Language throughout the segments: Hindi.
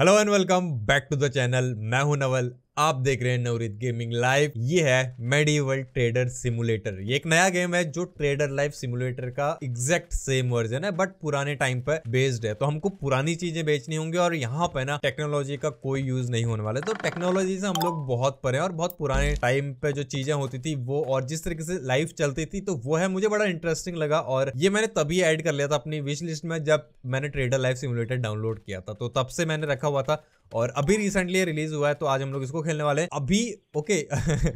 hello and welcome back to the channel मैं हूं नवल आप देख रहे हैं नवरित गेमिंग लाइव ये है मेडिवल ट्रेडर सिमुलेटर ये एक नया गेम है जो ट्रेडर लाइफ सिमुलेटर का एग्जैक्ट सेम वर्जन है बट पुराने टाइम पर बेस्ड है तो हमको पुरानी चीजें बेचनी होंगी और यहाँ पे ना टेक्नोलॉजी का कोई यूज नहीं होने वाला है तो टेक्नोलॉजी से हम लोग बहुत परे और बहुत पुराने टाइम पे जो चीजें होती थी वो और जिस तरीके से लाइफ चलती थी तो वो है मुझे बड़ा इंटरेस्टिंग लगा और ये मैंने तभी एड कर लिया था अपनी विश लिस्ट में जब मैंने ट्रेडर लाइफ सिमुलेटर डाउनलोड किया था तो तब से मैंने रखा हुआ था और अभी रिसेंटली रिलीज हुआ है तो आज हम लोग इसको खेलने वाले हैं अभी ओके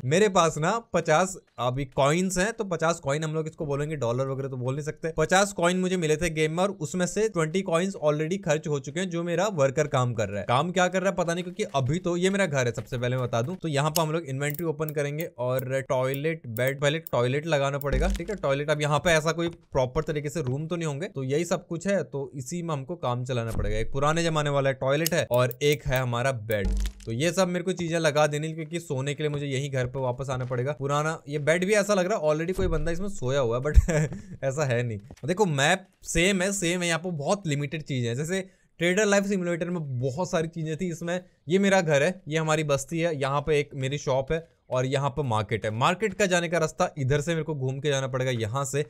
मेरे पास ना पचास अभी कॉइन्स हैं तो पचास कॉइन हम लोग इसको बोलेंगे डॉलर वगैरह तो बोल नहीं सकते पचास कॉइन मुझे मिले थे गेम में और उसमें से ट्वेंटी कॉइन्स ऑलरेडी खर्च हो चुके हैं जो मेरा वर्कर काम कर रहा है काम क्या कर रहा है पता नहीं क्योंकि अभी तो ये मेरा घर है सबसे पहले मैं बता दू तो यहाँ पर हम लोग इन्वेंट्री ओपन करेंगे और टॉयलेट बेड पहले टॉयलेट लगाना पड़ेगा ठीक है टॉयलेट अब यहाँ पे ऐसा कोई प्रॉपर तरीके से रूम तो नहीं होंगे तो यही सब कुछ है तो इसी में हमको काम चलाना पड़ेगा एक पुराने जमाने वाला टॉयलेट है और एक है हमारा बेड तो ये सब मेरे को चीजें लगा देनी क्योंकि सोने के लिए मुझे यही घर पर वापस आना पड़ेगा पुराना ये बेड भी ऐसा लग रहा है ऑलरेडी कोई बंदा इसमें सोया हुआ है बट ऐसा है नहीं देखो मैप सेम है सेम है यहाँ पर बहुत लिमिटेड चीजें हैं जैसे ट्रेडर लाइफ सिमुलेटर में बहुत सारी चीज़ें थी इसमें ये मेरा घर है ये हमारी बस्ती है यहाँ पे एक मेरी शॉप है और यहाँ पर मार्केट है मार्केट का जाने का रास्ता इधर से मेरे को घूम के जाना पड़ेगा यहाँ से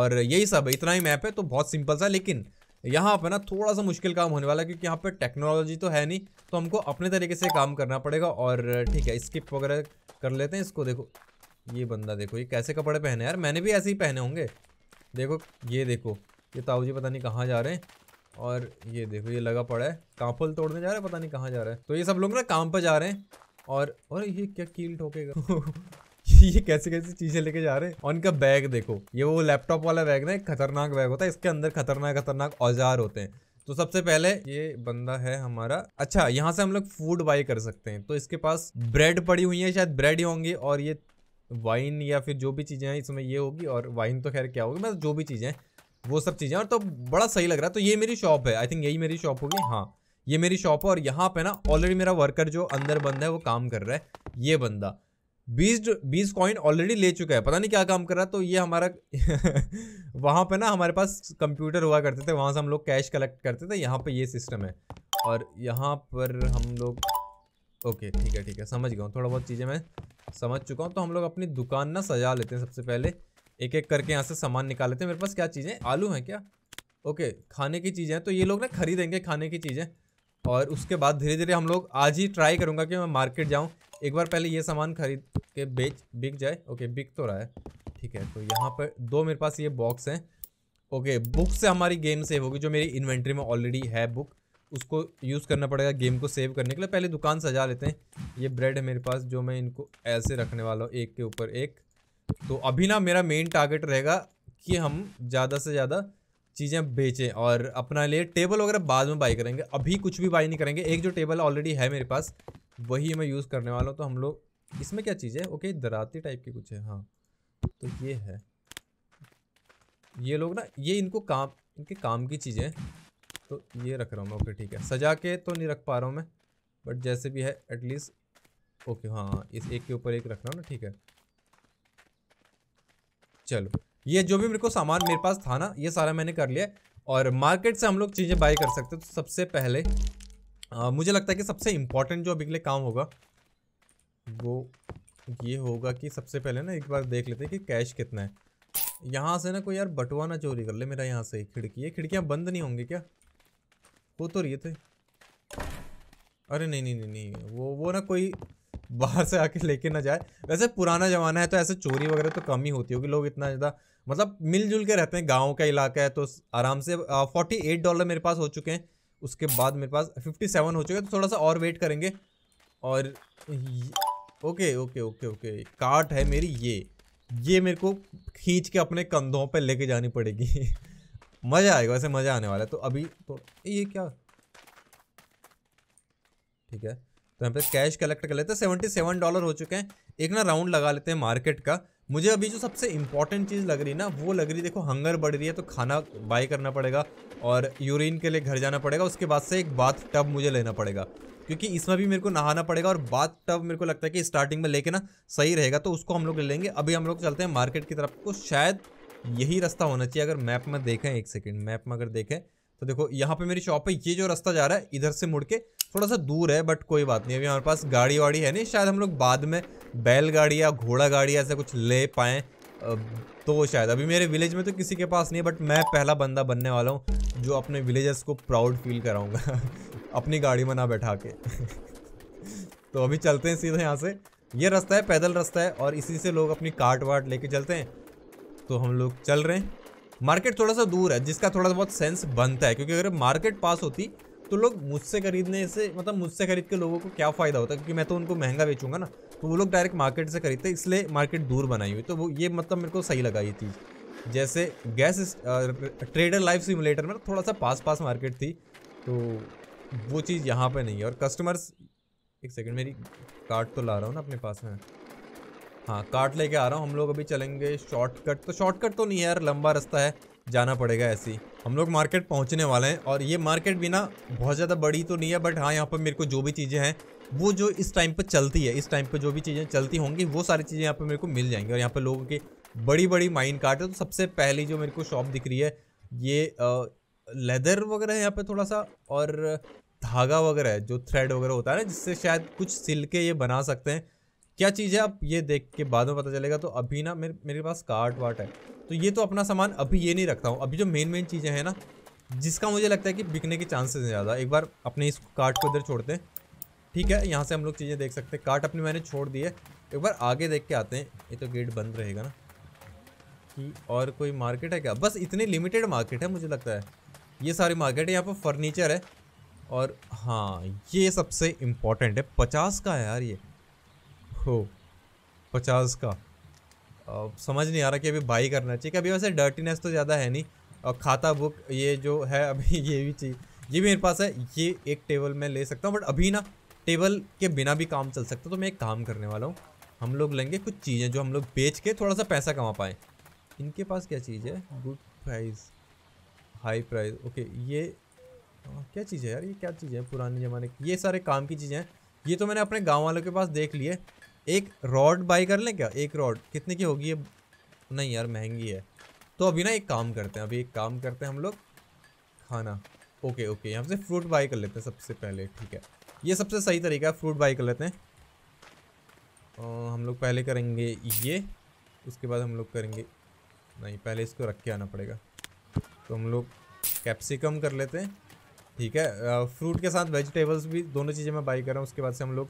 और यही सब है इतना ही मैप है तो बहुत सिंपल सा लेकिन यहाँ पर ना थोड़ा सा मुश्किल काम होने वाला है क्योंकि यहाँ पर टेक्नोलॉजी तो है नहीं तो हमको अपने तरीके से काम करना पड़ेगा और ठीक है स्किप वगैरह कर लेते हैं इसको देखो ये बंदा देखो ये कैसे कपड़े पहने यार मैंने भी ऐसे ही पहने होंगे देखो ये देखो ये ताऊ जी पता नहीं कहाँ जा रहे हैं और ये देखो ये लगा पड़ा है कांपल तोड़ने जा रहे हैं पता नहीं कहाँ जा रहा है तो ये सब लोग ना काम पर जा रहे हैं और और ये क्या कील ठोकेगा ये कैसे कैसे चीजें लेके जा रहे हैं और इनका बैग देखो ये वो लैपटॉप वाला बैग ना एक खतरनाक बैग होता है इसके अंदर खतरनाक खतरनाक औजार होते हैं तो सबसे पहले ये बंदा है हमारा अच्छा यहाँ से हम लोग फूड बाई कर सकते हैं तो इसके पास ब्रेड पड़ी हुई है शायद ब्रेड ही होंगी और ये वाइन या फिर जो भी चीज़ें हैं इसमें ये होगी और वाइन तो खैर क्या होगी मतलब जो भी चीज़ें वो सब चीज़ें और तो बड़ा सही लग रहा है तो ये मेरी शॉप है आई थिंक यही मेरी शॉप होगी हाँ ये मेरी शॉप है और यहाँ पे ना ऑलरेडी मेरा वर्कर जो अंदर बंदा है वो काम कर रहा है ये बंदा बीस बीस कॉइन ऑलरेडी ले चुका है पता नहीं क्या काम कर रहा तो ये हमारा वहाँ पे ना हमारे पास कंप्यूटर हुआ करते थे वहाँ से हम लोग कैश कलेक्ट करते थे यहाँ पे ये सिस्टम है और यहाँ पर हम लोग ओके ठीक है ठीक है समझ गया हूँ थोड़ा बहुत चीज़ें मैं समझ चुका हूँ तो हम लोग अपनी दुकान ना सजा लेते हैं सबसे पहले एक एक करके यहाँ से सामान निकाल लेते हैं मेरे पास क्या चीज़ें आलू हैं क्या ओके खाने की चीज़ें हैं तो ये लोग ना खरीदेंगे खाने की चीज़ें और उसके बाद धीरे धीरे हम लोग आज ही ट्राई करूँगा कि मैं मार्केट जाऊँ एक बार पहले ये सामान खरीद के बेच बिक जाए ओके बिक तो रहा है ठीक है तो यहाँ पर दो मेरे पास ये बॉक्स हैं ओके बुक से हमारी गेम सेव होगी जो मेरी इन्वेंट्री में ऑलरेडी है बुक उसको यूज़ करना पड़ेगा गेम को सेव करने के लिए पहले दुकान सजा लेते हैं ये ब्रेड है मेरे पास जो मैं इनको ऐसे रखने वाला हूँ एक के ऊपर एक तो अभी ना मेरा मेन टारगेट रहेगा कि हम ज़्यादा से ज़्यादा चीज़ें बेचें और अपना लिए टेबल वगैरह बाद में बाई करेंगे अभी कुछ भी बाई नहीं करेंगे एक जो टेबल ऑलरेडी है मेरे पास वही मैं यूज़ करने वाला हूँ तो हम लोग इसमें क्या चीज़ है ओके दराती टाइप की कुछ है हाँ तो ये है ये लोग ना ये इनको काम इनके काम की चीज़ें तो ये रख रहा हूँ मैं ओके ठीक है सजा के तो नहीं रख पा रहा हूँ मैं बट जैसे भी है एटलीस्ट ओके हाँ, हाँ इस एक के ऊपर एक रख रहा हूँ ना ठीक है चलो ये जो भी मेरे को सामान मेरे पास था ना ये सारा मैंने कर लिया और मार्केट से हम लोग चीज़ें बाई कर सकते तो सबसे पहले आ, मुझे लगता है कि सबसे इम्पॉर्टेंट जो अभी के लिए काम होगा वो ये होगा कि सबसे पहले ना एक बार देख लेते हैं कि कैश कितना है यहाँ से ना कोई यार बटुआ ना चोरी कर ले मेरा यहाँ से खिड़की है खिड़कियाँ बंद नहीं होंगी क्या वो तो रही थे अरे नहीं नहीं नहीं नहीं वो वो ना कोई बाहर से आके लेके ना जाए वैसे पुराना ज़माना है तो ऐसे चोरी वगैरह तो कम ही होती होगी लोग इतना ज़्यादा मतलब मिलजुल के रहते हैं गाँव का इलाका है तो आराम से फोर्टी एट डॉलर मेरे पास हो चुके हैं उसके बाद मेरे पास 57 हो चुके तो थोड़ा सा और वेट करेंगे और ओके ओके ओके ओके काट है मेरी ये ये मेरे को खींच के अपने कंधों पर लेके जानी पड़ेगी मज़ा आएगा वैसे मज़ा आने वाला है तो अभी तो ये क्या ठीक है तो यहाँ पे कैश कलेक्ट कर लेते हैं सेवेंटी सेवन डॉलर हो चुके हैं एक ना राउंड लगा लेते हैं मार्केट का मुझे अभी जो सबसे इंपॉर्टेंट चीज़ लग रही ना वो लग रही देखो हंगर बढ़ रही है तो खाना बाय करना पड़ेगा और यूरिन के लिए घर जाना पड़ेगा उसके बाद से एक बाथ टब मुझे लेना पड़ेगा क्योंकि इसमें भी मेरे को नहाना पड़ेगा और बाथ टब मेरे को लगता है कि स्टार्टिंग में लेके ना सही रहेगा तो उसको हम लोग ले लेंगे अभी हम लोग चलते हैं मार्केट की तरफ को तो शायद यही रास्ता होना चाहिए अगर मैप में देखें एक सेकेंड मैप में अगर देखें तो देखो यहाँ पे मेरी शॉप है ये जो रास्ता जा रहा है इधर से मुड़ के थोड़ा सा दूर है बट कोई बात नहीं अभी हमारे पास गाड़ी वाड़ी है नहीं शायद हम लोग बाद में बैलगाड़ी या घोड़ा गाड़ी ऐसा कुछ ले पाएँ तो शायद अभी मेरे विलेज में तो किसी के पास नहीं है बट मैं पहला बंदा बनने वाला हूँ जो अपने विलेजर्स को प्राउड फील कराऊंगा अपनी गाड़ी में ना बैठा के तो अभी चलते हैं सीधे यहाँ से ये रास्ता है पैदल रास्ता है और इसी से लोग अपनी काट वाट लेके चलते हैं तो हम लोग चल रहे हैं मार्केट थोड़ा सा दूर है जिसका थोड़ा बहुत सेंस बनता है क्योंकि अगर मार्केट पास होती तो लोग मुझसे खरीदने से मतलब मुझसे खरीद के लोगों को क्या फ़ायदा होता है क्योंकि मैं तो उनको महंगा बेचूंगा ना तो वो लोग डायरेक्ट मार्केट से खरीदते इसलिए मार्केट दूर बनाई हुई तो वो ये मतलब मेरे को सही लगा ये चीज़ जैसे गैस ट्रेडर लाइफ सिमुलेटर में थोड़ा सा पास पास मार्केट थी तो वो चीज़ यहाँ पर नहीं है और कस्टमर्स एक सेकेंड मेरी कार्ड तो ला रहा हूँ ना अपने पास में हाँ कार्ड लेके आ रहा हूँ हम लोग अभी चलेंगे शॉर्टकट तो शॉर्टकट तो नहीं है यार लंबा रास्ता है जाना पड़ेगा ऐसी हम लोग मार्केट पहुंचने वाले हैं और ये मार्केट भी ना बहुत ज़्यादा बड़ी तो नहीं है बट हाँ यहाँ पर मेरे को जो भी चीज़ें हैं वो जो इस टाइम पर चलती है इस टाइम पर जो भी चीज़ें चलती होंगी वो सारी चीज़ें यहाँ पर मेरे को मिल जाएंगी और यहाँ पर लोगों की बड़ी बड़ी माइन कार्ट है तो सबसे पहली जो मेरे को शॉप दिख रही है ये लेदर वगैरह है यहाँ पर थोड़ा सा और धागा वगैरह है जो थ्रेड वगैरह होता है ना जिससे शायद कुछ सिल के ये बना सकते हैं क्या चीज़ है आप ये देख के बाद में पता चलेगा तो अभी ना मेरे मेरे पास कार्ट वाट है तो ये तो अपना सामान अभी ये नहीं रखता हूँ अभी जो मेन मेन चीज़ें हैं ना जिसका मुझे लगता है कि बिकने के चांसेस ज़्यादा एक बार अपने इस कार्ट को इधर छोड़ते हैं ठीक है यहाँ से हम लोग चीज़ें देख सकते हैं कार्ट अपनी मैंने छोड़ दी है एक बार आगे देख के आते हैं ये तो गेट बंद रहेगा ना कि और कोई मार्केट है क्या बस इतनी लिमिटेड मार्केट है मुझे लगता है ये सारी मार्केट है यहाँ पर फर्नीचर है और हाँ ये सबसे इम्पोर्टेंट है पचास का है यार ये हो पचास का समझ नहीं आ रहा कि अभी बाई करना चाहिए कि अभी वैसे डर्टीनेस तो ज़्यादा है नहीं और खाता बुक ये जो है अभी ये भी चीज़ ये भी मेरे पास है ये एक टेबल मैं ले सकता हूँ बट अभी ना टेबल के बिना भी काम चल सकता तो मैं एक काम करने वाला हूँ हम लोग लेंगे कुछ चीज़ें जो हम लोग बेच के थोड़ा सा पैसा कमा पाएँ इनके पास क्या चीज़ है good price high price okay ये आ, क्या चीज़ है यार ये क्या चीज़ है पुराने ज़माने की ये सारे काम की चीज़ें हैं ये तो मैंने अपने गाँव वालों के पास देख लिए एक रॉड बाई कर लें क्या एक रॉड कितने की होगी ये नहीं यार महंगी है तो अभी ना एक काम करते हैं अभी एक काम करते हैं हम लोग खाना ओके ओके यहाँ से फ्रूट बाई कर लेते हैं सबसे पहले ठीक है ये सबसे सही तरीका है फ्रूट बाई कर लेते हैं आ, हम लोग पहले करेंगे ये उसके बाद हम लोग करेंगे नहीं पहले इसको रख के आना पड़ेगा तो हम लोग कैप्सिकम कर लेते हैं ठीक है आ, फ्रूट के साथ वेजिटेबल्स भी दोनों चीज़ें मैं बाई कर रहा हूँ उसके बाद से हम लोग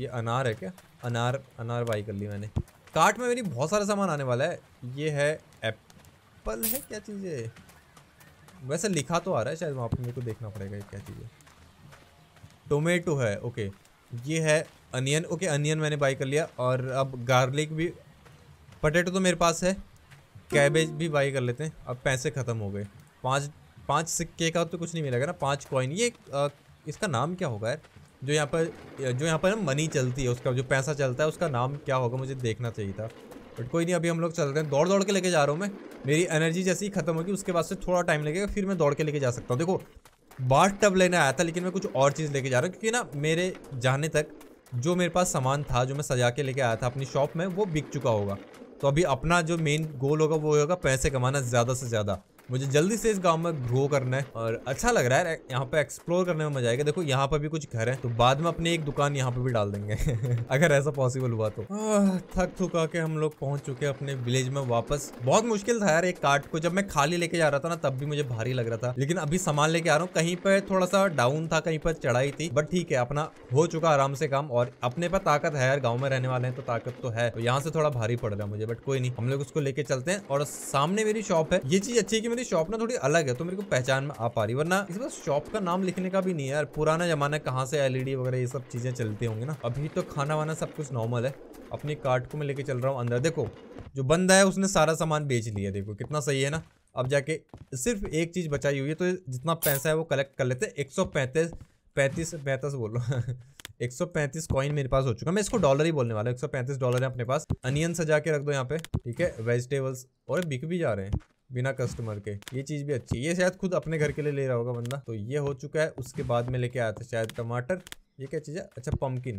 ये अनार है क्या अनार अनार बाई कर ली मैंने कार्ट में मेरी बहुत सारा सामान आने वाला है ये है एप्पल है क्या चीज़ है वैसे लिखा तो आ रहा है शायद वहाँ पर मेरे को देखना पड़ेगा क्या चीज़ है टोमेटो है ओके ये है अनियन ओके अनियन मैंने बाई कर लिया और अब गार्लिक भी पटेटो तो मेरे पास है कैबेज भी बाई कर लेते हैं अब पैसे ख़त्म हो गए पाँच पाँच सिक्के का तो कुछ नहीं मिलेगा ना पाँच कॉइन ये आ, इसका नाम क्या होगा यार जो यहाँ पर जो यहाँ पर मनी चलती है उसका जो पैसा चलता है उसका नाम क्या होगा मुझे देखना चाहिए था बट कोई नहीं अभी हम लोग चल रहे हैं दौड़ दौड़ के लेके जा रहा हूँ मैं मेरी एनर्जी जैसे ही खत्म होगी उसके बाद से थोड़ा टाइम लगेगा फिर मैं दौड़ के लेके जा सकता हूँ देखो बाट टब लेने आया था लेकिन मैं कुछ और चीज़ लेके जा रहा हूँ क्योंकि ना मेरे जाने तक जो मेरे पास सामान था जो मैं सजा के लेके आया था अपनी शॉप में वो बिक चुका होगा तो अभी अपना जो मेन गोल होगा वो होगा पैसे कमाना ज़्यादा से ज़्यादा मुझे जल्दी से इस गाँव में ग्रो करना है और अच्छा लग रहा है यहाँ पे एक्सप्लोर करने में मजा आएगा देखो यहाँ पर भी कुछ घर है तो बाद में अपनी एक दुकान यहाँ पे भी डाल देंगे अगर ऐसा पॉसिबल हुआ तो थक थका के हम लोग पहुंच चुके अपने विलेज में वापस बहुत मुश्किल था यार एक कार्ट को जब मैं खाली लेके जा रहा था ना तब भी मुझे भारी लग रहा था लेकिन अभी सामान लेके आ रहा हूँ कहीं पर थोड़ा सा डाउन था कहीं पर चढ़ाई थी बट ठीक है अपना हो चुका आराम से काम और अपने पर ताकत है यार गाँव में रहने वाले हैं तो ताकत तो है तो यहाँ से थोड़ा भारी पड़ रहा मुझे बट कोई नहीं हम लोग उसको लेके चलते हैं और सामने मेरी शॉप है ये चीज अच्छी है मेरी शॉप ना थोड़ी अलग है तो मेरे को पहचान में आ पा रही वरना इस बस शॉप का नाम लिखने का भी नहीं है यार पुराना जमाना कहाँ से एलईडी e वगैरह ये सब चीजें चलती होंगी ना अभी तो खाना वाना सब कुछ नॉर्मल है अपनी कार्ट को मैं लेके चल रहा हूँ अंदर देखो जो बंदा है उसने सारा सामान बेच लिया देखो कितना सही है ना अब जाके सिर्फ एक चीज़ बचाई हुई है तो जितना पैसा है वो कलेक्ट कर लेते हैं एक सौ पैंतीस पैंतीस पैंतीस बोलो एक सौ पैंतीस कॉइन मेरे पास हो चुका मैं इसको डॉलर ही बोलने वाला हूँ एक सौ पैंतीस डॉलर है अपने पास अनियन सजा के रख दो यहाँ पे ठीक है वेजिटेबल्स और बिक भी जा रहे हैं बिना कस्टमर के ये चीज़ भी अच्छी ये शायद खुद अपने घर के लिए ले रहा होगा बंदा तो ये हो चुका है उसके बाद में लेके आया था शायद टमाटर ये क्या चीज़ है अच्छा पम्पकिन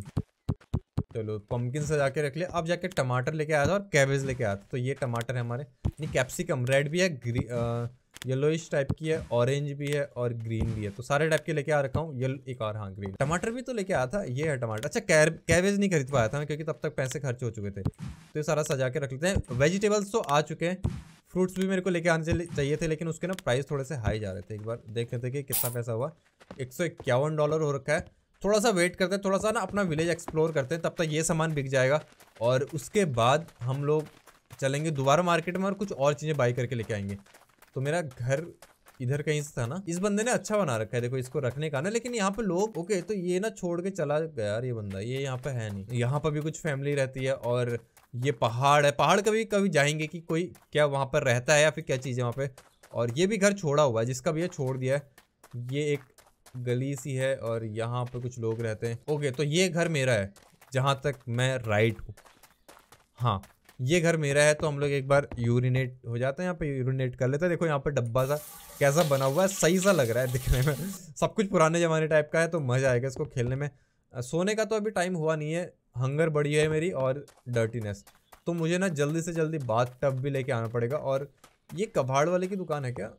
चलो पम्पकिन सजा के रख लिया अब जाके टमाटर लेके आया था और कैबेज लेके आया था तो ये टमाटर है हमारे नहीं कैप्सिकम रेड भी है ग्री येलोइश टाइप की है ऑरेंज भी है और ग्रीन भी है तो सारे टाइप के लेके आ रखा हूँ येलो एक और हाँ ग्रीन टमाटर भी तो लेके आया था ये है टमाटर अच्छा कैर कैबेज नहीं खरीद पाया था क्योंकि तब तक पैसे खर्च हो चुके थे तो ये सारा सजा के रख लेते हैं वेजिटेबल्स तो आ चुके हैं फ्रूट्स भी मेरे को लेके आने चाहिए थे लेकिन उसके ना प्राइस थोड़े से हाई जा रहे थे एक बार देख लेते कि कितना पैसा हुआ एक डॉलर हो रखा है थोड़ा सा वेट करते हैं थोड़ा सा ना अपना विलेज एक्सप्लोर करते हैं तब तक ये सामान बिक जाएगा और उसके बाद हम लोग चलेंगे दोबारा मार्केट में और कुछ और चीज़ें बाई करके लेके आएंगे तो मेरा घर इधर कहीं से था ना इस बंदे ने अच्छा बना रखा है देखो इसको रखने का ना लेकिन यहाँ पे लोग ओके तो ये ना छोड़ के चला गया यार ये बंदा ये यहाँ पे है नहीं यहाँ पर भी कुछ फैमिली रहती है और ये पहाड़ है पहाड़ कभी कभी जाएंगे कि कोई क्या वहाँ पर रहता है या फिर क्या चीज़ है वहाँ पे और ये भी घर छोड़ा हुआ है जिसका भी ये छोड़ दिया है ये एक गली सी है और यहाँ पर कुछ लोग रहते हैं ओके तो ये घर मेरा है जहाँ तक मैं राइट हूँ हाँ ये घर मेरा है तो हम लोग एक बार यूरिनेट हो जाते हैं यहाँ पे यूरिनेट कर लेते हैं देखो यहाँ पर डब्बा सा कैसा बना हुआ है सही सा लग रहा है दिखने में सब कुछ पुराने ज़माने टाइप का है तो मज़ा आएगा इसको खेलने में सोने का तो अभी टाइम हुआ नहीं है हंगर बढ़ी है मेरी और डर्टीनेस तो मुझे ना जल्दी से जल्दी बाथ टब भी लेके आना पड़ेगा और ये कबाड़ वाले की दुकान है क्या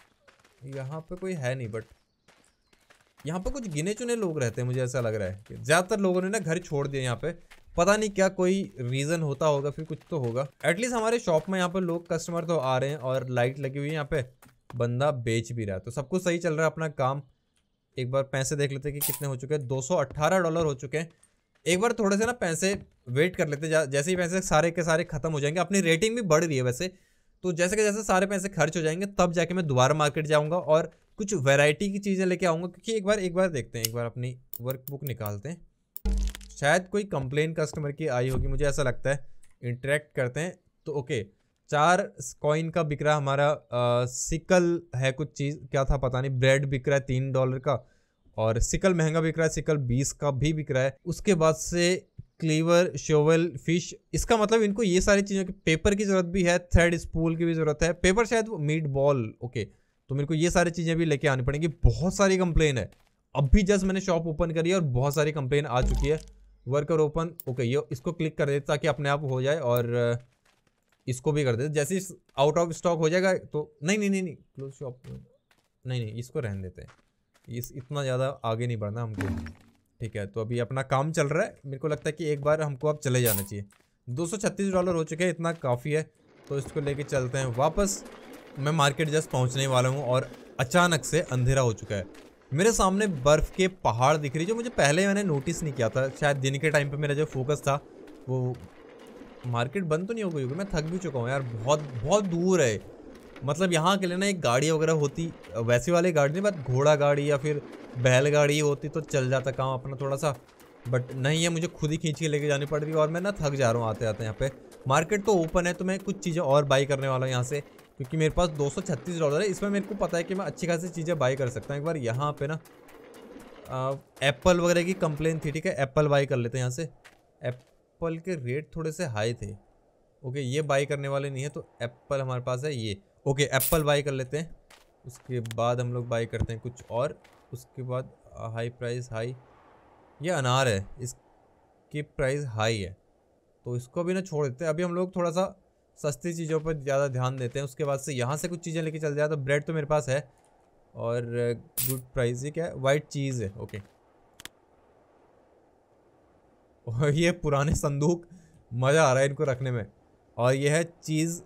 यहाँ पे कोई है नहीं बट यहाँ पे कुछ गिने चुने लोग रहते हैं मुझे ऐसा लग रहा है ज़्यादातर लोगों ने ना घर छोड़ दिया यहाँ पे पता नहीं क्या कोई रीज़न होता होगा फिर कुछ तो होगा एटलीस्ट हमारे शॉप में यहाँ पर लोग कस्टमर तो आ रहे हैं और लाइट लगी हुई है यहाँ पे बंदा बेच भी रहा है तो सब कुछ सही चल रहा है अपना काम एक बार पैसे देख लेते हैं कि कितने हो चुके हैं दो डॉलर हो चुके हैं एक बार थोड़े से ना पैसे वेट कर लेते हैं जैसे ही पैसे सारे के सारे खत्म हो जाएंगे अपनी रेटिंग भी बढ़ रही है वैसे तो जैसे के जैसे सारे पैसे खर्च हो जाएंगे तब जाके मैं दोबारा मार्केट जाऊँगा और कुछ वैरायटी की चीज़ें लेके आऊँगा क्योंकि एक बार एक बार देखते हैं एक बार अपनी वर्क बुक निकालते हैं शायद कोई कंप्लेन कस्टमर की आई होगी मुझे ऐसा लगता है इंटरेक्ट करते हैं तो ओके चार कॉइन का बिक रहा हमारा आ, सिकल है कुछ चीज़ क्या था पता नहीं ब्रेड बिक रहा है तीन डॉलर का और सिकल महंगा बिक रहा है सिकल बीस का भी बिक रहा है उसके बाद से क्लीवर शोवल फिश इसका मतलब इनको ये सारी चीज़ों की पेपर की ज़रूरत भी है थ्रेड स्पूल की भी ज़रूरत है पेपर शायद मीट बॉल ओके तो मेरे को ये सारी चीज़ें भी लेके आनी पड़ेंगी बहुत सारी कंप्लेन है अब भी जस्ट मैंने शॉप ओपन करी है और बहुत सारी कंप्लेन आ चुकी है वर्कर ओपन ओके ये इसको क्लिक कर देते ताकि अपने आप हो जाए और इसको भी कर देते जैसे आउट ऑफ स्टॉक हो जाएगा तो नहीं नहीं नहीं नहीं क्लोज शॉप नहीं नहीं इसको रहन देते हैं इस इतना ज़्यादा आगे नहीं बढ़ना हमको ठीक है तो अभी अपना काम चल रहा है मेरे को लगता है कि एक बार हमको अब चले जाना चाहिए 236 डॉलर हो चुके हैं इतना काफ़ी है तो इसको लेके चलते हैं वापस मैं मार्केट जस्ट पहुंचने वाला हूं और अचानक से अंधेरा हो चुका है मेरे सामने बर्फ़ के पहाड़ दिख रही जो मुझे पहले मैंने नोटिस नहीं किया था शायद दिन के टाइम पर मेरा जो फोकस था वो मार्केट बंद तो नहीं हो गई होगी मैं थक भी चुका हूँ यार बहुत बहुत दूर है मतलब यहाँ के लिए ना एक गाड़ी वगैरह होती वैसी वाली गाड़ी नहीं बट घोड़ा गाड़ी या फिर बैल गाड़ी होती तो चल जाता काम अपना थोड़ा सा बट नहीं है मुझे खुद ही खींच के लेके जानी पड़ रही और मैं ना थक जा रहा हूँ आते आते यहाँ पे मार्केट तो ओपन है तो मैं कुछ चीज़ें और बाई करने वाला हूँ यहाँ से क्योंकि मेरे पास दो डॉलर है इसमें मेरे को पता है कि मैं अच्छी खासी चीज़ें बाई कर सकता हूँ एक बार यहाँ पर ना एप्पल वगैरह की कंप्लेन थी ठीक है एप्पल बाई कर लेते हैं यहाँ से एप्पल के रेट थोड़े से हाई थे ओके ये बाई करने वाले नहीं है तो एप्पल हमारे पास है ये ओके एप्पल बाई कर लेते हैं उसके बाद हम लोग बाई करते हैं कुछ और उसके बाद हाई प्राइस हाई ये अनार है इसकी प्राइस हाई है तो इसको अभी ना छोड़ देते हैं अभी हम लोग थोड़ा सा सस्ती चीज़ों पर ज़्यादा ध्यान देते हैं उसके बाद से यहाँ से कुछ चीज़ें लेके चल जाए तो ब्रेड तो मेरे पास है और गुड प्राइस ये क्या है वाइट चीज़ है ओके और ये पुराने संदूक मज़ा आ रहा है इनको रखने में और ये है चीज़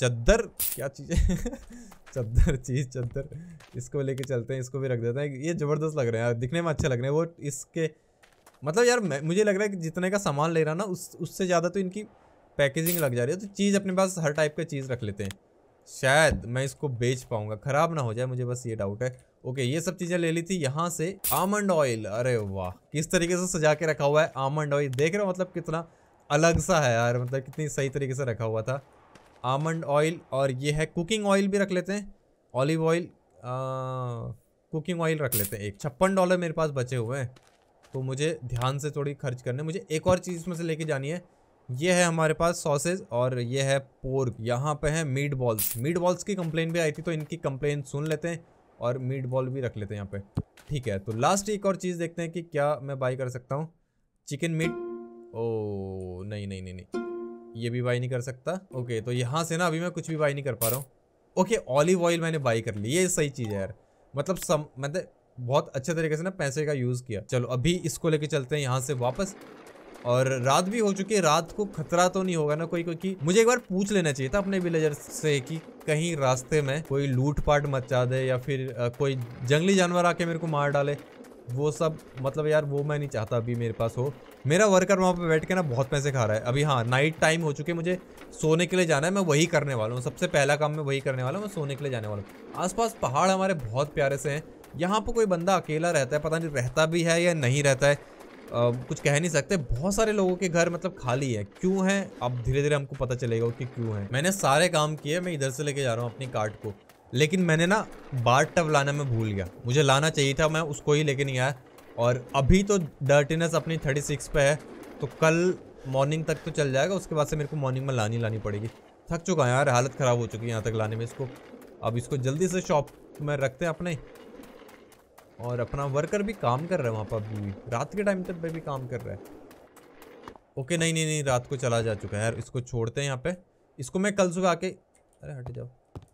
चद्दर क्या चीज़ है चद्दर चीज़ चद्दर इसको लेके चलते हैं इसको भी रख देते हैं ये ज़बरदस्त लग रहे हैं यार दिखने में अच्छे लग रहे हैं वो इसके मतलब यार मुझे लग रहा है कि जितने का सामान ले रहा ना उस उससे ज़्यादा तो इनकी पैकेजिंग लग जा रही है तो चीज़ अपने पास हर टाइप का चीज़ रख लेते हैं शायद मैं इसको बेच पाऊँगा ख़राब ना हो जाए मुझे बस ये डाउट है ओके ये सब चीज़ें ले ली थी यहाँ से आमंड ऑयल अरे वाह किस तरीके से सजा के रखा हुआ है आमंड ऑयल देख रहे हो मतलब कितना अलग सा है यार मतलब कितनी सही तरीके से रखा हुआ था आमंड ऑयल और ये है कुकिंग ऑयल भी रख लेते हैं ऑलिव ऑयल कुकिंग ऑयल रख लेते हैं एक छप्पन डॉलर मेरे पास बचे हुए हैं तो मुझे ध्यान से थोड़ी खर्च करने मुझे एक और चीज़ में से लेके जानी है ये है हमारे पास सॉसेज और ये है पोर्क यहाँ पे है मीट बॉल्स मीट बॉल्स की कंप्लेन भी आई थी तो इनकी कंप्लेन सुन लेते हैं और मीट बॉल भी रख लेते हैं यहाँ पे ठीक है तो लास्ट एक और चीज़ देखते हैं कि क्या मैं बाई कर सकता हूँ चिकन मीट ओ नहीं नहीं नहीं नहीं ये भी बाई नहीं कर सकता ओके तो यहाँ से ना अभी मैं कुछ भी बाई नहीं कर पा रहा हूँ ओके ऑलिव ऑयल मैंने बाई कर ली ये सही चीज़ है यार मतलब सम मतलब बहुत अच्छे तरीके से ना पैसे का यूज़ किया चलो अभी इसको लेके चलते हैं यहाँ से वापस और रात भी हो चुकी है रात को खतरा तो नहीं होगा ना कोई क्योंकि मुझे एक बार पूछ लेना चाहिए था अपने विलेजर से कि कहीं रास्ते में कोई लूटपाट मचा दे या फिर कोई जंगली जानवर आके मेरे को मार डाले वो सब मतलब यार वो मैं नहीं चाहता अभी मेरे पास हो मेरा वर्कर वहाँ पे बैठ के ना बहुत पैसे खा रहा है अभी हाँ नाइट टाइम हो चुके मुझे सोने के लिए जाना है मैं वही करने वाला हूँ सबसे पहला काम मैं वही करने वाला हूँ मैं सोने के लिए जाने वाला हूँ आसपास पहाड़ हमारे बहुत प्यारे से हैं यहाँ पर कोई बंदा अकेला रहता है पता नहीं रहता भी है या नहीं रहता है आ, कुछ कह नहीं सकते बहुत सारे लोगों के घर मतलब खाली है क्यों है अब धीरे धीरे हमको पता चलेगा कि क्यों है मैंने सारे काम किए मैं इधर से लेके जा रहा हूँ अपनी कार्ट को लेकिन मैंने ना बाट टब लाना मैं भूल गया मुझे लाना चाहिए था मैं उसको ही लेके नहीं आया और अभी तो डर्टीनेस अपनी थर्टी सिक्स पे है तो कल मॉर्निंग तक तो चल जाएगा उसके बाद से मेरे को मॉर्निंग में लानी लानी पड़ेगी थक चुका यार हालत ख़राब हो चुकी है यहाँ तक लाने में इसको अब इसको जल्दी से शॉप में रखते हैं अपने और अपना वर्कर भी काम कर रहा है वहाँ पर अभी रात के टाइम तक भी काम कर रहा है ओके नहीं नहीं नहीं रात को चला जा चुका है यार इसको छोड़ते हैं यहाँ पे इसको मैं कल सुबह आके अरे हट जाओ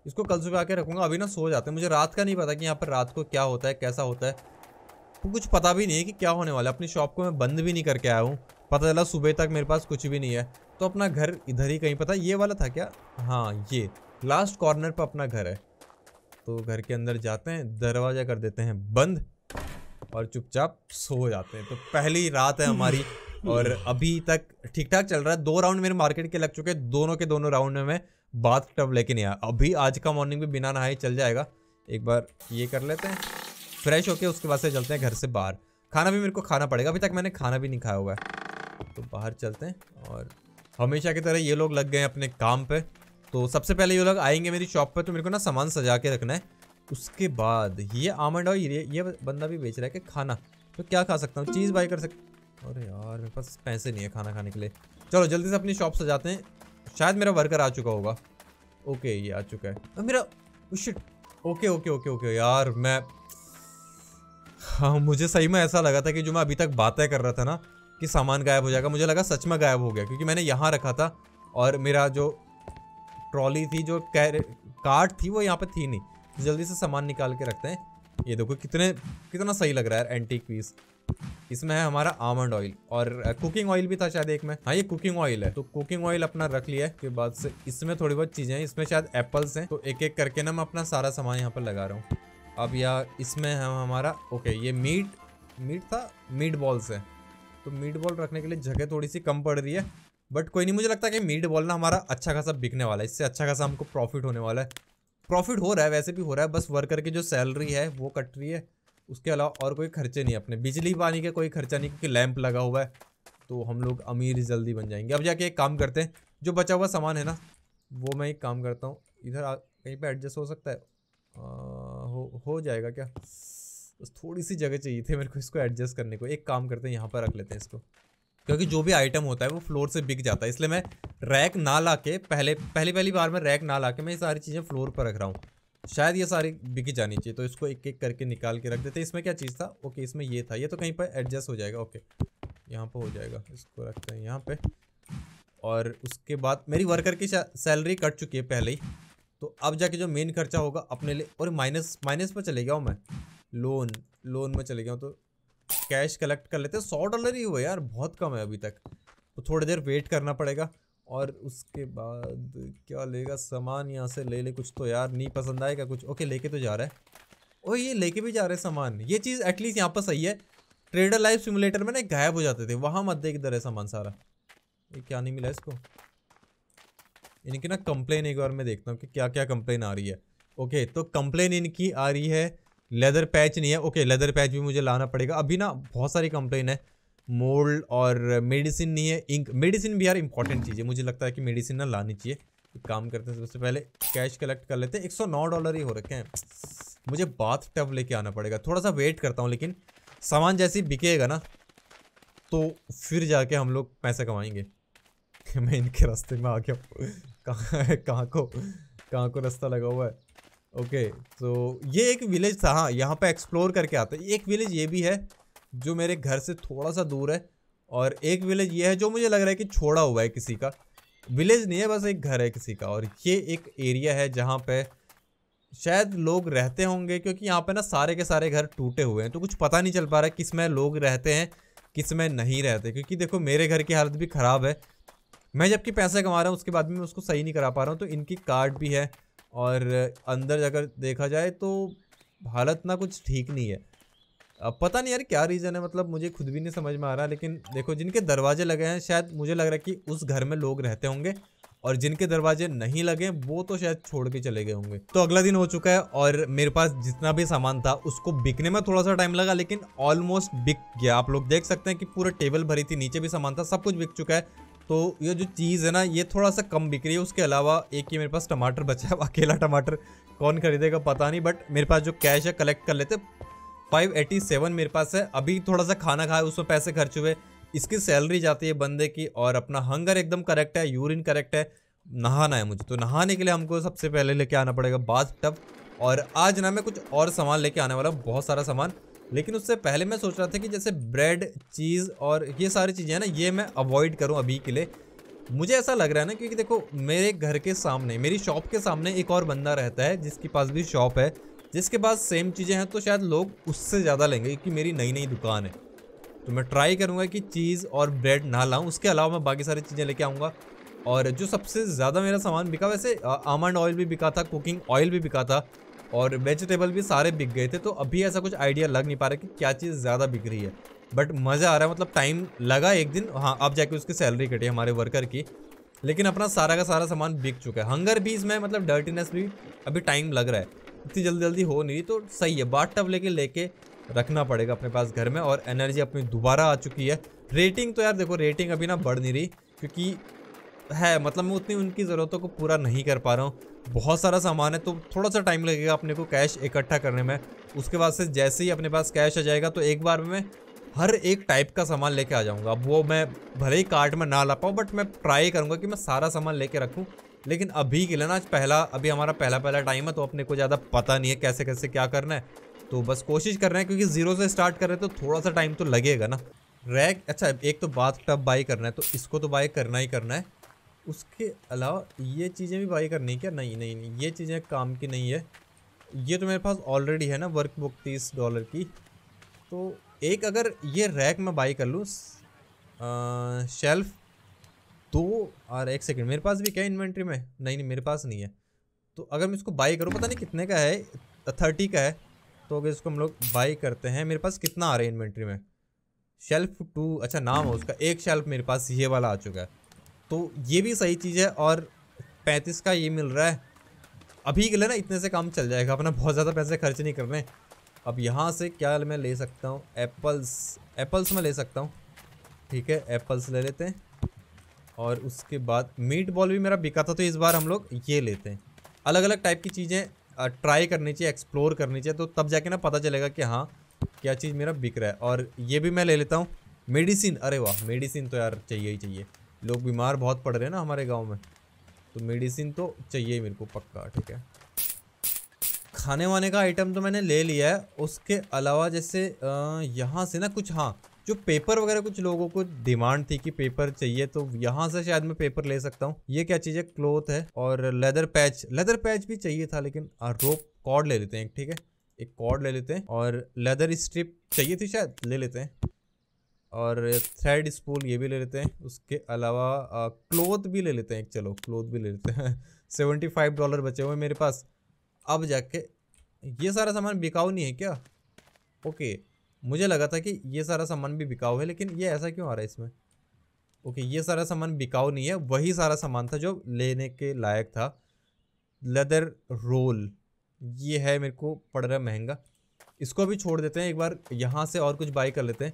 इसको कल सुबह आके रखूँगा अभी ना सो जाते हैं मुझे रात का नहीं पता कि यहाँ पर रात को क्या होता है कैसा होता है तो कुछ पता भी नहीं है कि क्या होने वाला है अपनी शॉप को मैं बंद भी नहीं करके आया हूँ पता चला सुबह तक मेरे पास कुछ भी नहीं है तो अपना घर इधर ही कहीं पता ये वाला था क्या हाँ ये लास्ट कॉर्नर पर अपना घर है तो घर के अंदर जाते हैं दरवाज़ा कर देते हैं बंद और चुपचाप सो जाते हैं तो पहली रात है हमारी और अभी तक ठीक ठाक चल रहा है दो राउंड मेरे मार्केट के लग चुके हैं दोनों के दोनों राउंड में मैं बाथ टब लेके नहीं आया अभी आज का मॉर्निंग भी बिना नहाए चल जाएगा एक बार ये कर लेते हैं फ्रेश होके उसके बाद से चलते हैं घर से बाहर खाना भी मेरे को खाना पड़ेगा अभी तक मैंने खाना भी नहीं खाया हुआ है तो बाहर चलते हैं और हमेशा की तरह ये लोग लग गए अपने काम पे तो सबसे पहले ये लोग आएंगे मेरी शॉप पे तो मेरे को ना सामान सजा के रखना है उसके बाद ये आमंड और ये, ये बंदा भी बेच रहा है कि खाना तो क्या खा सकता हूँ चीज़ बाई कर सक अरे यार मेरे पास पैसे नहीं है खाना खाने के लिए चलो जल्दी से अपनी शॉप सजाते हैं शायद मेरा वर्कर आ चुका होगा ओके ये आ चुका है तो मेरा shit okay okay okay okay यार मैं हाँ मुझे सही में ऐसा लगा था कि जो मैं अभी तक बातें कर रहा था ना कि सामान गायब हो जाएगा मुझे लगा सच में गायब हो गया क्योंकि मैंने यहाँ रखा था और मेरा जो ट्रॉली थी जो कार्ट थी वो यहाँ पर थी नहीं जल्दी से सामान निकाल के रखते हैं ये देखो कितने कितना सही लग रहा है एंटीक पीस इसमें है हमारा आमंड ऑयल और कुकिंग ऑयल भी था शायद एक में हाँ ये कुकिंग ऑयल है तो कुकिंग ऑयल अपना रख लिया है के बाद से इसमें थोड़ी बहुत चीजें हैं इसमें शायद एप्पल्स हैं तो एक एक करके ना मैं अपना सारा सामान यहाँ पर लगा रहा हूँ अब या इसमें है हमारा ओके ये मीट मीट था मीट बॉल्स है तो मीट बॉल रखने के लिए जगह थोड़ी सी कम पड़ रही है बट कोई नहीं मुझे लगता है कि मीट बॉल ना हमारा अच्छा खासा बिकने वाला है इससे अच्छा खासा हमको प्रॉफिट होने वाला है प्रॉफिट हो रहा है वैसे भी हो रहा है बस वर्कर की जो सैलरी है वो कट रही है उसके अलावा और कोई खर्चे नहीं अपने बिजली पानी का कोई खर्चा नहीं क्योंकि लैंप लगा हुआ है तो हम लोग अमीर जल्दी बन जाएंगे अब जाके एक काम करते हैं जो बचा हुआ सामान है ना वो मैं एक काम करता हूँ इधर कहीं पर एडजस्ट हो सकता है आ, हो हो जाएगा क्या बस थोड़ी सी जगह चाहिए थी मेरे को इसको एडजस्ट करने को एक काम करते हैं यहाँ पर रख लेते हैं इसको क्योंकि जो भी आइटम होता है वो फ्लोर से बिक जाता है इसलिए मैं रैक ना ला के पहले पहली पहली बार में रैक ना ला के मैं ये सारी चीज़ें फ्लोर पर रख रहा हूँ शायद ये सारी बिक जानी चाहिए तो इसको एक एक करके निकाल के रख देते इसमें क्या चीज़ था ओके इसमें ये था ये तो कहीं पर एडजस्ट हो जाएगा ओके यहाँ पर हो जाएगा इसको रखते हैं यहाँ पर और उसके बाद मेरी वर्कर की सैलरी कट चुकी है पहले ही तो अब जाके जो मेन खर्चा होगा अपने लिए और माइनस माइनस पर चले गया हूँ मैं लोन लोन में चले गया हूँ तो कैश कलेक्ट कर लेते हैं सौ डॉलर ही हुआ यार बहुत कम है अभी तक तो थोड़ी देर वेट करना पड़ेगा और उसके बाद क्या लेगा सामान यहाँ से ले ले कुछ तो यार नहीं पसंद आएगा कुछ ओके लेके तो जा रहा है ओ ये लेके भी जा रहे हैं सामान ये चीज़ एटलीस्ट यहाँ पर सही है ट्रेडर लाइफ सिमुलेटर में ना गायब हो जाते थे वहाँ मत देख इधर है सामान सारा ये क्या नहीं मिला इसको इनकी ना कंप्लेन एक बार मैं देखता हूँ कि क्या क्या कंप्लेन आ रही है ओके तो कंप्लेन इनकी आ रही है लेदर पैच नहीं है ओके लेदर पैच भी मुझे लाना पड़ेगा अभी ना बहुत सारी कंप्लेन है मोल्ड और मेडिसिन नहीं है इंक मेडिसिन भी यार इंपॉर्टेंट चीज़ है मुझे लगता है कि मेडिसिन ना लानी चाहिए एक काम करते हैं सबसे पहले कैश कलेक्ट कर लेते हैं एक सौ नौ डॉलर ही हो रखे हैं मुझे बाथ टब लेके आना पड़ेगा थोड़ा सा वेट करता हूँ लेकिन सामान जैसे बिकेगा ना तो फिर जाके हम लोग पैसे कमाएंगे मैं इनके रास्ते में आ गया कहाँ कहाँ को कहाँ को रास्ता लगा हुआ है ओके तो ये एक विलेज था हाँ यहाँ पे एक्सप्लोर करके आते एक विलेज ये भी है जो मेरे घर से थोड़ा सा दूर है और एक विलेज ये है जो मुझे लग रहा है कि छोड़ा हुआ है किसी का विलेज नहीं है बस एक घर है किसी का और ये एक एरिया है जहाँ पे शायद लोग रहते होंगे क्योंकि यहाँ पे ना सारे के सारे घर टूटे हुए हैं तो कुछ पता नहीं चल पा रहा है किस में लोग रहते हैं किस में नहीं रहते क्योंकि देखो मेरे घर की हालत भी ख़राब है मैं जबकि पैसे कमा रहा हूँ उसके बाद भी मैं उसको सही नहीं करा पा रहा हूँ तो इनकी कार्ड भी है और अंदर जाकर देखा जाए तो हालत ना कुछ ठीक नहीं है अब पता नहीं यार क्या रीज़न है मतलब मुझे खुद भी नहीं समझ में आ रहा लेकिन देखो जिनके दरवाजे लगे हैं शायद मुझे लग रहा है कि उस घर में लोग रहते होंगे और जिनके दरवाजे नहीं लगे वो तो शायद छोड़ के चले गए होंगे तो अगला दिन हो चुका है और मेरे पास जितना भी सामान था उसको बिकने में थोड़ा सा टाइम लगा लेकिन ऑलमोस्ट बिक गया आप लोग देख सकते हैं कि पूरा टेबल भरी थी नीचे भी सामान था सब कुछ बिक चुका है तो ये जो चीज़ है ना ये थोड़ा सा कम बिक रही है उसके अलावा एक ही मेरे पास टमाटर बचा है अकेला टमाटर कौन खरीदेगा पता नहीं बट मेरे पास जो कैश है कलेक्ट कर लेते फाइव एटी सेवन मेरे पास है अभी थोड़ा सा खाना खाया उसमें पैसे खर्च हुए इसकी सैलरी जाती है बंदे की और अपना हंगर एकदम करेक्ट है यूरिन करेक्ट है नहाना है मुझे तो नहाने के लिए हमको सबसे पहले लेके आना पड़ेगा बाथ टब और आज ना मैं कुछ और सामान लेके आने वाला हूँ बहुत सारा सामान लेकिन उससे पहले मैं सोच रहा था कि जैसे ब्रेड चीज़ और ये सारी चीज़ें हैं ना ये मैं अवॉइड करूँ अभी के लिए मुझे ऐसा लग रहा है ना क्योंकि देखो मेरे घर के सामने मेरी शॉप के सामने एक और बंदा रहता है जिसके पास भी शॉप है जिसके पास सेम चीज़ें हैं तो शायद लोग उससे ज़्यादा लेंगे क्योंकि मेरी नई नई दुकान है तो मैं ट्राई करूँगा कि चीज़ और ब्रेड ना लाऊँ उसके अलावा मैं बाकी सारी चीज़ें लेके आऊँगा और जो सबसे ज़्यादा मेरा सामान बिका वैसे आमंड ऑयल भी बिका था कुकिंग ऑयल भी बिका था और वेजिटेबल भी सारे बिक गए थे तो अभी ऐसा कुछ आइडिया लग नहीं पा रहा कि क्या चीज़ ज़्यादा बिक रही है बट मज़ा आ रहा है मतलब टाइम लगा एक दिन हाँ अब जाके उसकी सैलरी कटी हमारे वर्कर की लेकिन अपना सारा का सारा सामान बिक चुका है हंगर भी इसमें मतलब डर्टीनेस भी अभी टाइम लग रहा है इतनी जल्दी जल्दी हो नहीं तो सही है बाट टब लेके लेके रखना पड़ेगा अपने पास घर में और एनर्जी अपनी दोबारा आ चुकी है रेटिंग तो यार देखो रेटिंग अभी ना बढ़ नहीं रही क्योंकि है मतलब मैं उतनी उनकी ज़रूरतों को पूरा नहीं कर पा रहा हूँ बहुत सारा सामान है तो थोड़ा सा टाइम लगेगा अपने को कैश इकट्ठा करने में उसके बाद से जैसे ही अपने पास कैश आ जाएगा तो एक बार में हर एक टाइप का सामान लेके आ जाऊँगा अब वो मैं भले ही कार्ट में ना ला पाऊँ बट मैं ट्राई करूँगा कि मैं सारा सामान लेके रखूँ लेकिन अभी के लिए ना आज पहला अभी हमारा पहला पहला टाइम है तो अपने को ज़्यादा पता नहीं है कैसे कैसे क्या करना है तो बस कोशिश कर रहे हैं क्योंकि ज़ीरो से स्टार्ट कर रहे हैं तो थोड़ा सा टाइम तो लगेगा ना रैक अच्छा एक तो बाथ टब बाई करना है तो इसको तो बाई करना ही करना है उसके अलावा ये चीज़ें भी बाई करनी क्या नहीं नहीं नहीं ये चीज़ें काम की नहीं है ये तो मेरे पास ऑलरेडी है ना वर्क बुक तीस डॉलर की तो एक अगर ये रैक मैं बाई कर लूँ शेल्फ़ दो और एक सेकंड मेरे पास भी क्या इन्वेंट्री में नहीं नहीं मेरे पास नहीं है तो अगर मैं इसको बाई करूँ पता नहीं कितने का है थर्टी का है तो अगर इसको हम लोग बाई करते हैं मेरे पास कितना आ रहा है इन्वेंट्री में शेल्फ टू अच्छा नाम है उसका एक शेल्फ मेरे पास ये वाला आ चुका है तो ये भी सही चीज़ है और पैंतीस का ये मिल रहा है अभी के लिए ना इतने से काम चल जाएगा अपना बहुत ज़्यादा पैसे खर्च नहीं करने अब यहाँ से क्या मैं ले सकता हूँ एप्पल्स एप्पल्स में ले सकता हूँ ठीक है एप्पल्स ले लेते हैं और उसके बाद मीट बॉल भी मेरा बिका था तो इस बार हम लोग ये लेते हैं अलग अलग टाइप की चीज़ें ट्राई करनी चाहिए एक्सप्लोर करनी चाहिए तो तब जाके ना पता चलेगा कि हाँ क्या चीज़ मेरा बिक रहा है और ये भी मैं ले लेता हूँ मेडिसिन अरे वाह मेडिसिन तो यार चाहिए ही चाहिए लोग बीमार बहुत पड़ रहे हैं ना हमारे गांव में तो मेडिसिन तो चाहिए मेरे को पक्का ठीक है खाने वाने का आइटम तो मैंने ले लिया है उसके अलावा जैसे यहाँ से ना कुछ हाँ जो पेपर वगैरह कुछ लोगों को डिमांड थी कि पेपर चाहिए तो यहाँ से शायद मैं पेपर ले सकता हूँ ये क्या चीज़ है क्लोथ है और लेदर पैच लेदर पैच भी चाहिए था लेकिन रोप कॉर्ड ले लेते हैं ठीक है एक कॉर्ड ले लेते हैं और लेदर स्ट्रिप चाहिए थी शायद ले लेते हैं और थ्रेड स्पूल ये भी ले लेते हैं उसके अलावा क्लोथ भी ले लेते हैं एक चलो क्लोथ भी ले लेते हैं सेवेंटी फाइव डॉलर बचे हुए मेरे पास अब जाके ये सारा सामान बिकाऊ नहीं है क्या ओके मुझे लगा था कि ये सारा सामान भी बिकाऊ है लेकिन ये ऐसा क्यों आ रहा है इसमें ओके ये सारा सामान बिकाऊ नहीं है वही सारा सामान था जो लेने के लायक था लेदर रोल ये है मेरे को पड़ रहा महंगा इसको भी छोड़ देते हैं एक बार यहाँ से और कुछ बाई कर लेते हैं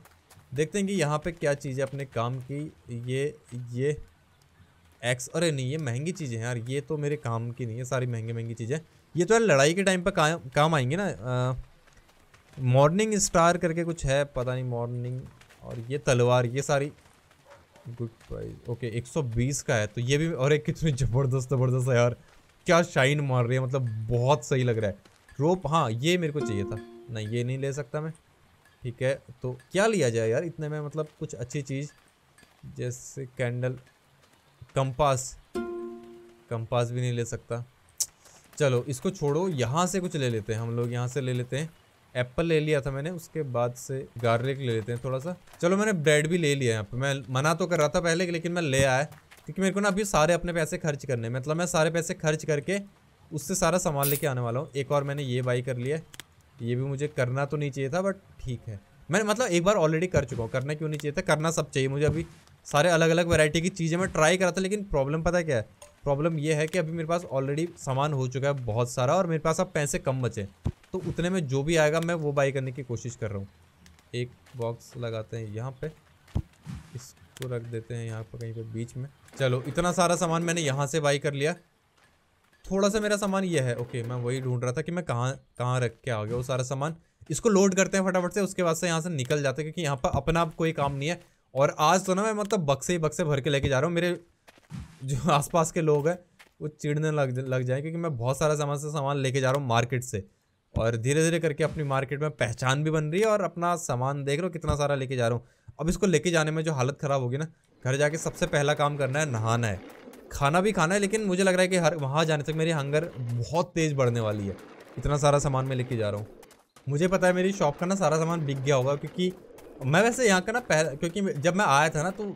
देखते हैं कि यहाँ पे क्या चीज़ें अपने काम की ये ये एक्स अरे नहीं ये महंगी चीज़ें हैं यार ये तो मेरे काम की नहीं है सारी महंगी महंगी चीज़ें ये तो यार लड़ाई के टाइम पर का, काम आएंगे ना मॉर्निंग स्टार करके कुछ है पता नहीं मॉर्निंग और ये तलवार ये सारी गुड प्राइस ओके 120 का है तो ये भी और एक कितनी ज़बरदस्त ज़बरदस्त है यार क्या शाइन मार रही है मतलब बहुत सही लग रहा है रोप हाँ ये मेरे को चाहिए था नहीं ये नहीं ले सकता मैं ठीक है तो क्या लिया जाए यार इतने में मतलब कुछ अच्छी चीज़ जैसे कैंडल कंपास कंपास भी नहीं ले सकता चलो इसको छोड़ो यहाँ से कुछ ले लेते हैं हम लोग यहाँ से ले लेते हैं एप्पल ले लिया था मैंने उसके बाद से गार्लिक ले लेते हैं थोड़ा सा चलो मैंने ब्रेड भी ले लिया यहाँ पे मैं मना तो कर रहा था पहले लेकिन मैं ले आया क्योंकि मेरे को ना अभी सारे अपने पैसे खर्च करने मतलब मैं सारे पैसे खर्च करके उससे सारा सामान लेके आने वाला हूँ एक और मैंने ये बाई कर लिया ये भी मुझे करना तो नहीं चाहिए था बट ठीक है मैंने मतलब एक बार ऑलरेडी कर चुका हूँ करना क्यों नहीं चाहिए था करना सब चाहिए मुझे अभी सारे अलग अलग वैरायटी की चीज़ें मैं ट्राई करा था लेकिन प्रॉब्लम पता क्या है प्रॉब्लम ये है कि अभी मेरे पास ऑलरेडी सामान हो चुका है बहुत सारा और मेरे पास अब पैसे कम बचे तो उतने में जो भी आएगा मैं वो बाई करने की कोशिश कर रहा हूँ एक बॉक्स लगाते हैं यहाँ पर इसको रख देते हैं यहाँ पर कहीं पर बीच में चलो इतना सारा सामान मैंने यहाँ से बाई कर लिया थोड़ा सा मेरा सामान ये है ओके मैं वही ढूंढ रहा था कि मैं कहाँ कहाँ रख के आ गया वो सारा सामान इसको लोड करते हैं फटाफट से उसके बाद से यहाँ से निकल जाते हैं क्योंकि यहाँ पर अपना आप कोई काम नहीं है और आज तो ना मैं मतलब बक्से ही बक्से भर के लेके जा रहा हूँ मेरे जो आसपास के लोग हैं वो चिड़ने लग लग जाए क्योंकि मैं बहुत सारा सामान से सामान लेके जा रहा हूँ मार्केट से और धीरे धीरे करके अपनी मार्केट में पहचान भी बन रही है और अपना सामान देख रहे हो कितना सारा लेके जा रहा हूँ अब इसको लेके जाने में जो हालत ख़राब होगी ना घर जाके सबसे पहला काम करना है नहाना है खाना भी खाना है लेकिन मुझे लग रहा है कि हर वहाँ जाने तक मेरी हंगर बहुत तेज़ बढ़ने वाली है इतना सारा सामान मैं लेके जा रहा हूँ मुझे पता है मेरी शॉप का ना सारा सामान बिक गया होगा क्योंकि मैं वैसे यहाँ का ना पहले क्योंकि जब मैं आया था ना तो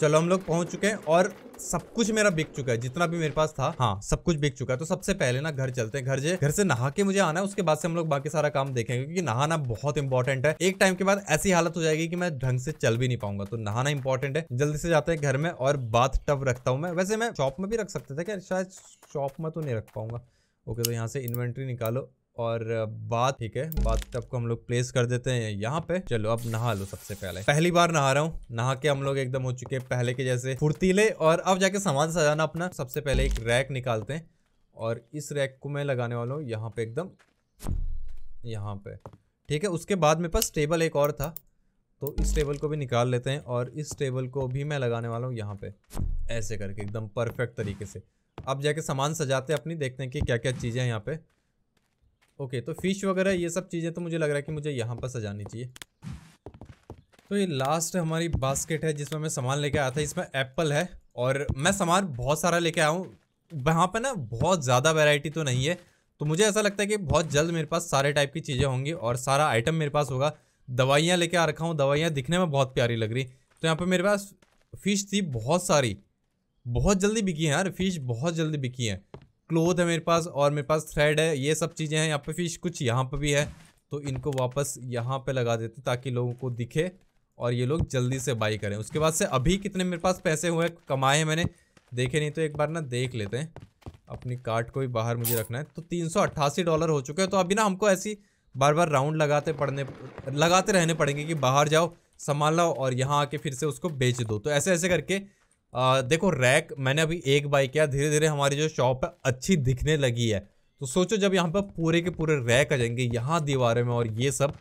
चलो हम लोग पहुंच चुके हैं और सब कुछ मेरा बिक चुका है जितना भी मेरे पास था हाँ सब कुछ बिक चुका है तो सबसे पहले ना घर चलते हैं घर जे घर से नहा के मुझे आना है उसके बाद से हम लोग बाकी सारा काम देखेंगे क्योंकि नहाना बहुत इंपॉर्टेंट है एक टाइम के बाद ऐसी हालत हो जाएगी कि मैं ढंग से चल भी नहीं पाऊंगा तो नहाना इंपॉर्टेंट है जल्दी से जाते हैं घर में और बाथ टब रखता हूँ मैं वैसे मैं शॉप में भी रख सकते थे क्या शायद शॉप में तो नहीं रख पाऊंगा ओके तो यहाँ से इन्वेंट्री निकालो और बात ठीक है बात टब को हम लोग प्लेस कर देते हैं यहाँ पे चलो अब नहा लो सबसे पहले पहली बार नहा रहा हूँ नहा के हम लोग एकदम हो चुके हैं पहले के जैसे फुर्तीले और अब जाके सामान सजाना अपना सबसे पहले एक रैक निकालते हैं और इस रैक को मैं लगाने वाला हूँ यहाँ पे एकदम यहाँ पे ठीक है उसके बाद मेरे पास टेबल एक और था तो इस टेबल को भी निकाल लेते हैं और इस टेबल को भी मैं लगाने वाला हूँ यहाँ पे ऐसे करके एकदम परफेक्ट तरीके से अब जाके सामान सजाते हैं अपनी देखते हैं कि क्या क्या चीज़ें हैं यहाँ पे ओके तो फिश वगैरह ये सब चीज़ें तो मुझे लग रहा है कि मुझे यहाँ पर सजानी चाहिए तो ये लास्ट हमारी बास्केट है जिसमें मैं सामान लेके आया था इसमें एप्पल है और मैं सामान बहुत सारा लेके आया हूँ वहाँ पर ना बहुत ज़्यादा वेराइटी तो नहीं है तो मुझे ऐसा लगता है कि बहुत जल्द मेरे पास सारे टाइप की चीज़ें होंगी और सारा आइटम मेरे पास होगा दवाइयाँ लेके आ रखा हूँ दवाइयाँ दिखने में बहुत प्यारी लग रही तो यहाँ पर मेरे पास फ़िश थी बहुत सारी बहुत जल्दी बिकी है यार फ़िश बहुत जल्दी बिकी है क्लोथ है मेरे पास और मेरे पास थ्रेड है ये सब चीज़ें हैं यहाँ पे फिश कुछ यहाँ पे भी है तो इनको वापस यहाँ पे लगा देते ताकि लोगों को दिखे और ये लोग जल्दी से बाई करें उसके बाद से अभी कितने मेरे पास पैसे हुए कमाए हैं मैंने देखे नहीं तो एक बार ना देख लेते हैं अपनी कार्ट को भी बाहर मुझे रखना है तो तीन डॉलर हो चुके हैं तो अभी ना हमको ऐसी बार बार राउंड लगाते पड़ने लगाते रहने पड़ेंगे कि बाहर जाओ संभाल लाओ और यहाँ आके फिर से उसको बेच दो तो ऐसे ऐसे करके आ, देखो रैक मैंने अभी एक बाई किया धीरे धीरे हमारी जो शॉप है अच्छी दिखने लगी है तो सोचो जब यहाँ पर पूरे के पूरे रैक आ जाएंगे यहाँ दीवारों में और ये सब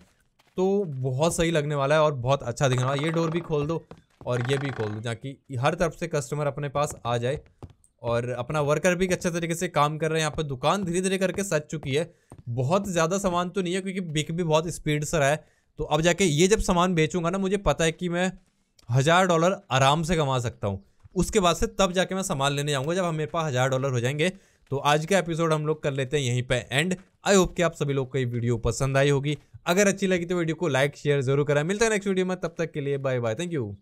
तो बहुत सही लगने वाला है और बहुत अच्छा दिखने वाला है ये डोर भी खोल दो और ये भी खोल दो ताकि हर तरफ से कस्टमर अपने पास आ जाए और अपना वर्कर भी अच्छे तरीके से काम कर रहे हैं यहाँ पर दुकान धीरे धीरे करके सच चुकी है बहुत ज़्यादा सामान तो नहीं है क्योंकि बिक भी बहुत स्पीड से रहा है तो अब जाके ये जब सामान बेचूंगा ना मुझे पता है कि मैं हज़ार डॉलर आराम से कमा सकता हूँ उसके बाद से तब जाके मैं सामान लेने जाऊंगा जब हमारे पास हज़ार डॉलर हो जाएंगे तो आज का एपिसोड हम लोग कर लेते हैं यहीं पर एंड आई होप कि आप सभी लोग को ये वीडियो पसंद आई होगी अगर अच्छी लगी तो वीडियो को लाइक शेयर जरूर करें मिलता है नेक्स्ट वीडियो में तब तक के लिए बाय बाय थैंक यू